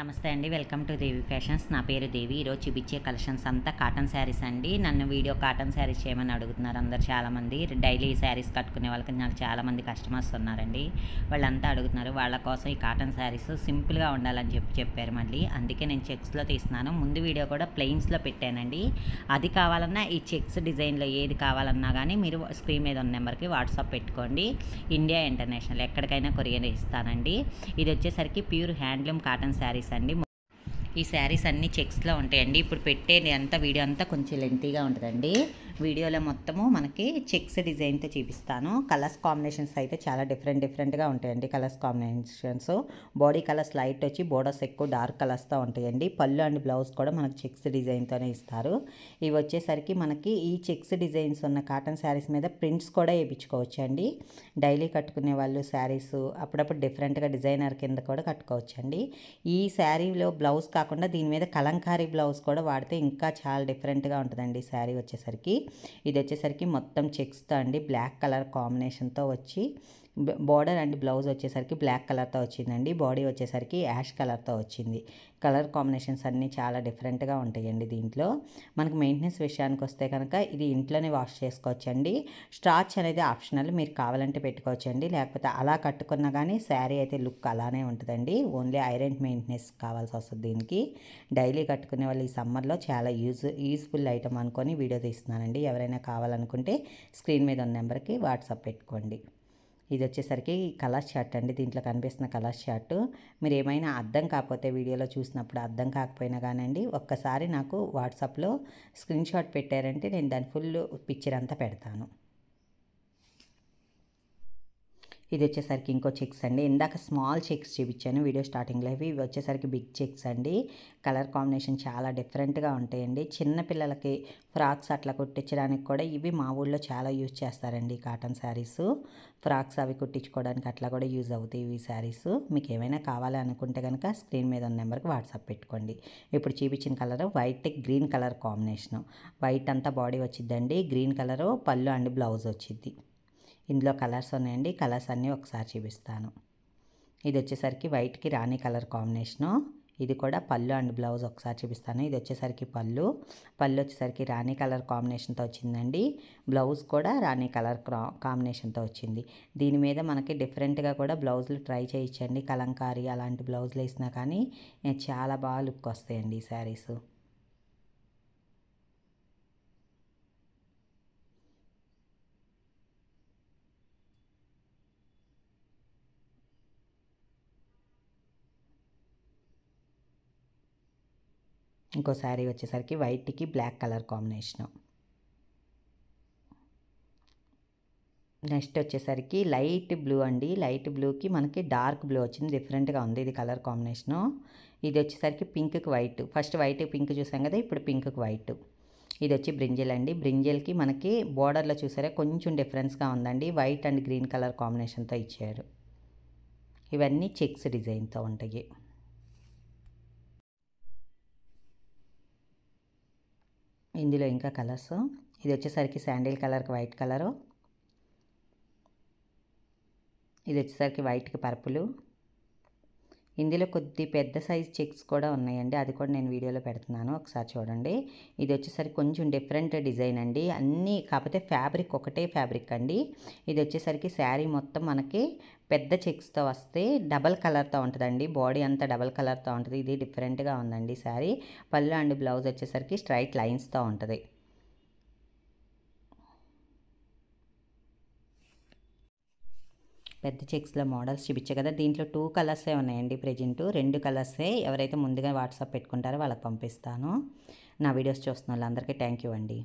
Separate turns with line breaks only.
నమస్తే అండి welcome to Devi fashions నా పేరు దేవి ఈరోజు చూపించే కలెక్షన్స్ అంతా కాటన్ శారీస్ అండి నన్ను వీడియో కాటన్ శారీస్ చేయమని అడుగుతున్నారు అందరు చాలామంది డైలీ శారీస్ కట్టుకునే వాళ్ళకి నాకు చాలామంది కస్టమర్స్ ఉన్నారండి వాళ్ళంతా అడుగుతున్నారు వాళ్ళ కోసం ఈ కాటన్ శారీస్ సింపుల్గా ఉండాలని చెప్పి చెప్పారు మళ్ళీ అందుకే నేను చెక్స్లో తీస్తున్నాను ముందు వీడియో కూడా ప్లెయిన్స్లో పెట్టానండి అది కావాలన్నా ఈ చెక్స్ డిజైన్లో ఏది కావాలన్నా కానీ మీరు స్క్రీన్ మీద ఉన్న నెంబర్కి వాట్సాప్ పెట్టుకోండి ఇండియా ఇంటర్నేషనల్ ఎక్కడికైనా కొరియర్ ఇస్తానండి ఇది వచ్చేసరికి ప్యూర్ హ్యాండ్లూమ్ కాటన్ శారీస్ అండి ఈ శారీస్ అన్నీ చెక్స్లో ఉంటాయండి ఇప్పుడు పెట్టేది అంతా వీడియో అంతా కొంచెం లెంతీగా ఉంటుందండి వీడియోలో మొత్తము మనకి చెక్స్ డిజైన్తో చూపిస్తాను కలర్స్ కాంబినేషన్స్
అయితే చాలా డిఫరెంట్ డిఫరెంట్గా ఉంటాయండి colours combinations body colours light వచ్చి బోర్డర్స్ ఎక్కువ డార్క్ కలర్స్తో ఉంటాయండి పళ్ళు అండ్ బ్లౌజ్ కూడా మనకి చెక్స్ డిజైన్తోనే ఇస్తారు ఇవి వచ్చేసరికి మనకి ఈ చెక్స్ డిజైన్స్ ఉన్న కాటన్ శారీస్ మీద ప్రింట్స్ కూడా వేయించుకోవచ్చు అండి డైలీ కట్టుకునే వాళ్ళు శారీస్ అప్పుడప్పుడు డిఫరెంట్గా డిజైనర్ కింద కూడా కట్టుకోవచ్చండి ఈ శారీలో బ్లౌజ్ కాకుండా దీని మీద కలంకారీ బ్లౌజ్ కూడా వాడితే ఇంకా చాలా డిఫరెంట్గా ఉంటుందండి శారీ వచ్చేసరికి ఇది వచ్చేసరికి మొత్తం చెక్స్తో అండి బ్లాక్ కలర్ కాంబినేషన్తో వచ్చి బార్డర్ అండ్ బ్లౌజ్ వచ్చేసరికి బ్లాక్ కలర్తో వచ్చిందండి బాడీ వచ్చేసరికి యాష్ కలర్తో వచ్చింది కలర్ కాంబినేషన్స్ అన్నీ చాలా డిఫరెంట్గా ఉంటాయండి దీంట్లో మనకు మెయింటెనెన్స్ విషయానికి వస్తే కనుక ఇది ఇంట్లోనే వాష్ చేసుకోవచ్చండి స్టార్చ్ అనేది ఆప్షనల్ మీరు కావాలంటే పెట్టుకోవచ్చండి లేకపోతే అలా కట్టుకున్నా కానీ శారీ అయితే లుక్ అలానే ఉంటుందండి ఓన్లీ ఐరన్ మెయింటెనెన్స్ కావాల్సి వస్తుంది దీనికి డైలీ కట్టుకునే వాళ్ళు ఈ సమ్మర్లో చాలా యూజ్ యూజ్ఫుల్ ఐటమ్ అనుకొని వీడియో తీస్తున్నానండి ఎవరైనా కావాలనుకుంటే స్క్రీన్ మీద ఉన్న నెంబర్కి వాట్సాప్ పెట్టుకోండి ఇది వచ్చేసరికి కలర్ షర్ట్ అండి దీంట్లో కనిపిస్తున్న కలర్ షార్ట్ మీరు ఏమైనా అర్థం కాకపోతే వీడియోలో చూసినప్పుడు అర్థం కాకపోయినా కానండి ఒక్కసారి నాకు వాట్సాప్లో స్క్రీన్ షాట్ పెట్టారంటే నేను దాని ఫుల్ పిక్చర్ అంతా పెడతాను ఇది వచ్చేసరికి ఇంకో చెక్స్ అండి ఇందాక స్మాల్ చెక్స్ చూపించాను వీడియో స్టార్టింగ్లో ఇవి ఇవి వచ్చేసరికి బిగ్ చెక్స్ అండి కలర్ కాంబినేషన్ చాలా డిఫరెంట్గా ఉంటాయండి చిన్న పిల్లలకి ఫ్రాక్స్ అట్లా కుట్టించడానికి కూడా ఇవి మా ఊళ్ళో చాలా యూజ్ చేస్తారండి కాటన్ శారీస్ ఫ్రాక్స్ అవి కుట్టించుకోవడానికి అట్లా కూడా యూజ్ అవుతాయి ఇవి శారీస్ మీకు ఏమైనా అనుకుంటే కనుక స్క్రీన్ మీద ఉన్న నెంబర్కి వాట్సాప్ పెట్టుకోండి ఇప్పుడు చూపించిన colour white green colour combination white అంతా బాడీ వచ్చిద్దండి గ్రీన్ కలరు పళ్ళు అండ్ బ్లౌజ్ వచ్చింది ఇందులో కలర్స్ ఉన్నాయండి కలర్స్ అన్నీ ఒకసారి చూపిస్తాను ఇది వచ్చేసరికి వైట్కి రాణి కలర్ కాంబినేషను ఇది కూడా పళ్ళు అండ్ బ్లౌజ్ ఒకసారి చూపిస్తాను ఇది వచ్చేసరికి పళ్ళు పళ్ళు వచ్చేసరికి రాణి కలర్ కాంబినేషన్తో వచ్చిందండి బ్లౌజ్ కూడా రాణి కలర్ కాంబినేషన్తో వచ్చింది దీని మీద మనకి డిఫరెంట్గా కూడా బ్లౌజులు ట్రై చేయించండి కలంకారీ అలాంటి బ్లౌజులు వేసినా కానీ చాలా బాగా లుక్ వస్తాయండి ఈ శారీస్ ఇంకో శారీ వచ్చేసరికి వైట్కి బ్లాక్ కలర్ కాంబినేషను నెక్స్ట్ వచ్చేసరికి లైట్ బ్లూ అండి లైట్ బ్లూకి మనకి డార్క్ బ్లూ వచ్చింది డిఫరెంట్గా ఉంది ఇది కలర్ కాంబినేషను ఇది వచ్చేసరికి పింక్కి వైట్ ఫస్ట్ వైట్ పింక్ చూసాం కదా ఇప్పుడు పింక్కి వైట్ ఇది వచ్చి బ్రింజల్ అండి బ్రింజల్కి మనకి బోర్డర్లో చూసారా కొంచెం డిఫరెన్స్గా ఉందండి వైట్ అండ్ గ్రీన్ కలర్ కాంబినేషన్తో ఇచ్చారు ఇవన్నీ చెక్స్ డిజైన్తో ఉంటాయి ఇందులో ఇంకా కలర్స్ ఇది వచ్చేసరికి శాండిల్ కలర్కి వైట్ కలరు ఇది వచ్చేసరికి వైట్కి పర్పులు ఇందులో కొద్ది పెద్ద సైజ్ చెక్స్ కూడా ఉన్నాయండి అది కూడా నేను వీడియోలో పెడుతున్నాను ఒకసారి చూడండి ఇది వచ్చేసరికి కొంచెం డిఫరెంట్ డిజైన్ అండి అన్నీ కాకపోతే ఫ్యాబ్రిక్ ఒకటే ఫ్యాబ్రిక్ అండి ఇది వచ్చేసరికి శారీ మొత్తం మనకి పెద్ద చెక్స్తో వస్తే డబల్ కలర్తో ఉంటుందండి బాడీ అంతా డబల్ కలర్తో ఉంటుంది ఇది డిఫరెంట్గా ఉందండి శారీ పళ్ళు అండ్ బ్లౌజ్ వచ్చేసరికి స్ట్రైట్ లైన్స్తో ఉంటుంది పెద్ద చెక్స్లో మోడల్స్ చూపించే కదా దీంట్లో టూ కలర్సే ఉన్నాయండి ప్రజెంట్ రెండు కలర్సే
ఎవరైతే ముందుగా వాట్సాప్ పెట్టుకుంటారో వాళ్ళకి పంపిస్తాను నా వీడియోస్ చూస్తున్న వాళ్ళందరికీ థ్యాంక్ యూ అండి